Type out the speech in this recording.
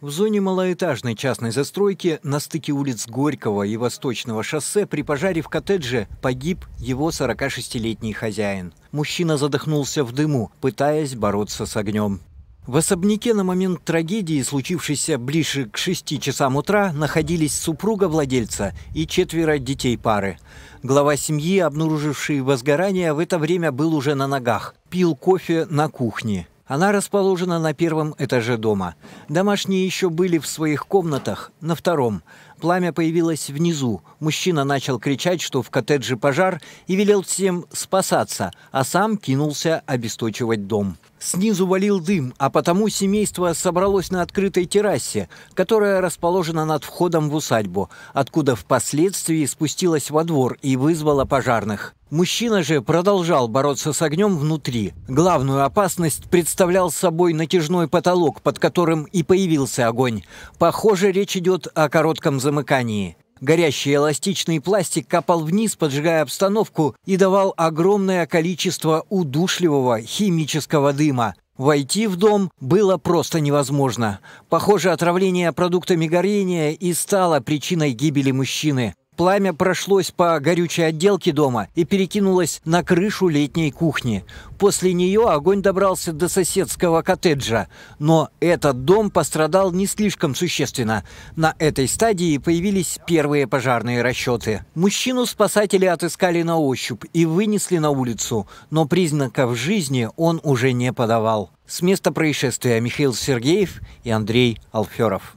В зоне малоэтажной частной застройки на стыке улиц Горького и Восточного шоссе при пожаре в коттедже погиб его 46-летний хозяин. Мужчина задохнулся в дыму, пытаясь бороться с огнем. В особняке на момент трагедии, случившейся ближе к 6 часам утра, находились супруга владельца и четверо детей пары. Глава семьи, обнаруживший возгорание, в это время был уже на ногах, пил кофе на кухне. Она расположена на первом этаже дома. Домашние еще были в своих комнатах на втором. Пламя появилось внизу. Мужчина начал кричать, что в коттедже пожар, и велел всем спасаться, а сам кинулся обесточивать дом. Снизу валил дым, а потому семейство собралось на открытой террасе, которая расположена над входом в усадьбу, откуда впоследствии спустилась во двор и вызвала пожарных. Мужчина же продолжал бороться с огнем внутри. Главную опасность представлял собой натяжной потолок, под которым и появился огонь. Похоже, речь идет о коротком замыкании. Горящий эластичный пластик капал вниз, поджигая обстановку, и давал огромное количество удушливого химического дыма. Войти в дом было просто невозможно. Похоже, отравление продуктами горения и стало причиной гибели мужчины. Пламя прошлось по горючей отделке дома и перекинулось на крышу летней кухни. После нее огонь добрался до соседского коттеджа. Но этот дом пострадал не слишком существенно. На этой стадии появились первые пожарные расчеты. Мужчину спасатели отыскали на ощупь и вынесли на улицу, но признаков жизни он уже не подавал. С места происшествия Михаил Сергеев и Андрей Алферов.